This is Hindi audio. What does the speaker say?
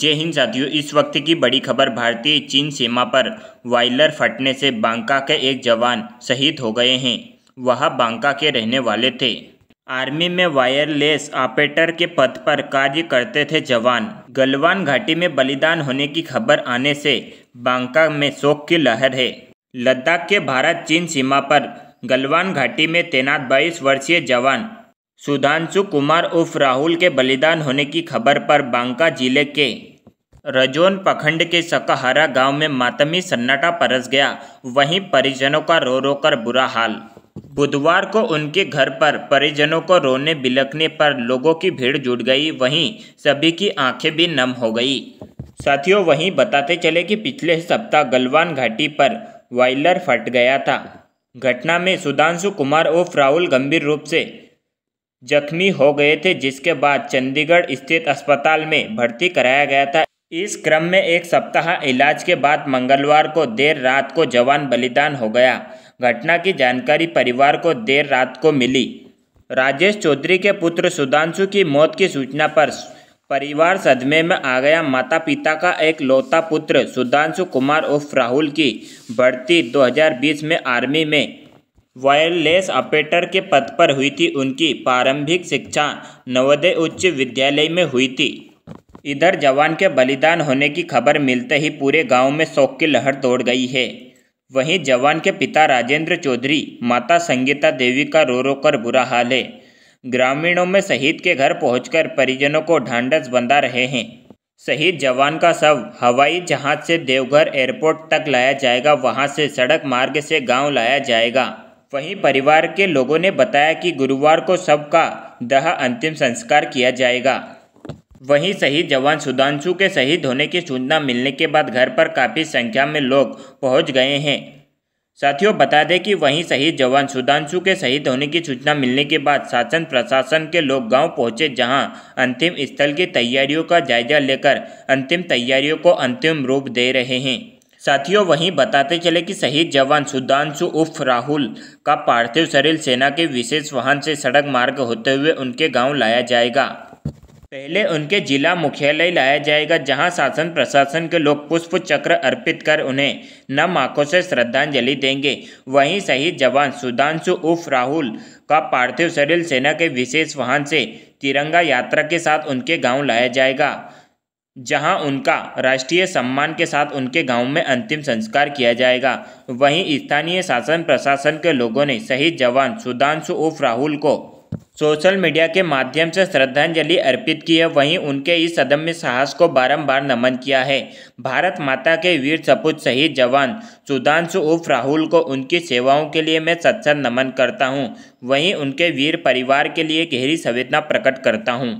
जय हिंद साथियों इस वक्त की बड़ी खबर भारतीय चीन सीमा पर वाइलर फटने से बांका के एक जवान शहीद हो गए हैं वह बांका के रहने वाले थे आर्मी में वायरलेस ऑपरेटर के पद पर कार्य करते थे जवान गलवान घाटी में बलिदान होने की खबर आने से बांका में शोक की लहर है लद्दाख के भारत चीन सीमा पर गलवान घाटी में तैनात बाईस वर्षीय जवान सुधांशु कुमार उर्फ राहुल के बलिदान होने की खबर पर बांका जिले के रजौन प्रखंड के सकहारा गांव में मातमी सन्नाटा परस गया वहीं परिजनों का रो रो कर बुरा हाल बुधवार को उनके घर पर परिजनों को रोने बिलकने पर लोगों की भीड़ जुट गई वहीं सभी की आंखें भी नम हो गई साथियों वहीं बताते चले कि पिछले सप्ताह गलवान घाटी पर वाइलर फट गया था घटना में सुधांशु कुमार उर्फ राहुल गंभीर रूप से जख्मी हो गए थे जिसके बाद चंडीगढ़ स्थित अस्पताल में भर्ती कराया गया था इस क्रम में एक सप्ताह इलाज के बाद मंगलवार को देर रात को जवान बलिदान हो गया घटना की जानकारी परिवार को देर रात को मिली राजेश चौधरी के पुत्र सुधांशु की मौत की सूचना पर परिवार सदमे में आ गया माता पिता का एक लौता पुत्र सुधांशु कुमार उर्फ राहुल की भर्ती 2020 में आर्मी में वायरलेस ऑपरेटर के पद पर हुई थी उनकी प्रारंभिक शिक्षा नवोदय उच्च विद्यालय में हुई थी इधर जवान के बलिदान होने की खबर मिलते ही पूरे गांव में शोक की लहर दौड़ गई है वहीं जवान के पिता राजेंद्र चौधरी माता संगीता देवी का रो रो कर बुरा हाल है ग्रामीणों में शहीद के घर पहुंचकर परिजनों को ढांढस बंधा रहे हैं शहीद जवान का शव हवाई जहाज से देवघर एयरपोर्ट तक लाया जाएगा वहां से सड़क मार्ग से गांव लाया जाएगा वहीं परिवार के लोगों ने बताया कि गुरुवार को सबका दह अंतिम संस्कार किया जाएगा वहीं शहीद जवान सुधांशु के शहीद होने की सूचना मिलने के बाद घर पर काफ़ी संख्या में लोग पहुंच गए हैं साथियों बता दें कि वहीं शहीद जवान सुधांशु के शहीद होने की सूचना मिलने के बाद शासन प्रशासन के लोग गांव पहुंचे जहां अंतिम स्थल की तैयारियों का जायजा लेकर अंतिम तैयारियों को अंतिम रूप दे रहे हैं साथियों वहीं बताते चले कि शहीद जवान सुधांशु उर्फ राहुल का पार्थिव शरीर सेना के विशेष वाहन से सड़क मार्ग होते हुए उनके गांव लाया जाएगा पहले उनके जिला मुख्यालय लाया जाएगा जहां शासन प्रशासन के लोग पुष्प चक्र अर्पित कर उन्हें नम आंखों से श्रद्धांजलि देंगे वहीं शहीद जवान सुधांशु उर्फ राहुल का पार्थिव शरीर सेना के विशेष वाहन से तिरंगा यात्रा के साथ उनके गाँव लाया जाएगा जहां उनका राष्ट्रीय सम्मान के साथ उनके गांव में अंतिम संस्कार किया जाएगा वहीं स्थानीय शासन प्रशासन के लोगों ने शहीद जवान सुधांशु उर्फ राहुल को सोशल मीडिया के माध्यम से श्रद्धांजलि अर्पित की है वहीं उनके इस अदम्य साहस को बारंबार नमन किया है भारत माता के वीर सपूत शहीद जवान सुधांशु उर्फ राहुल को उनकी सेवाओं के लिए मैं सत्सर नमन करता हूं वहीं उनके वीर परिवार के लिए गहरी संवेदना प्रकट करता हूं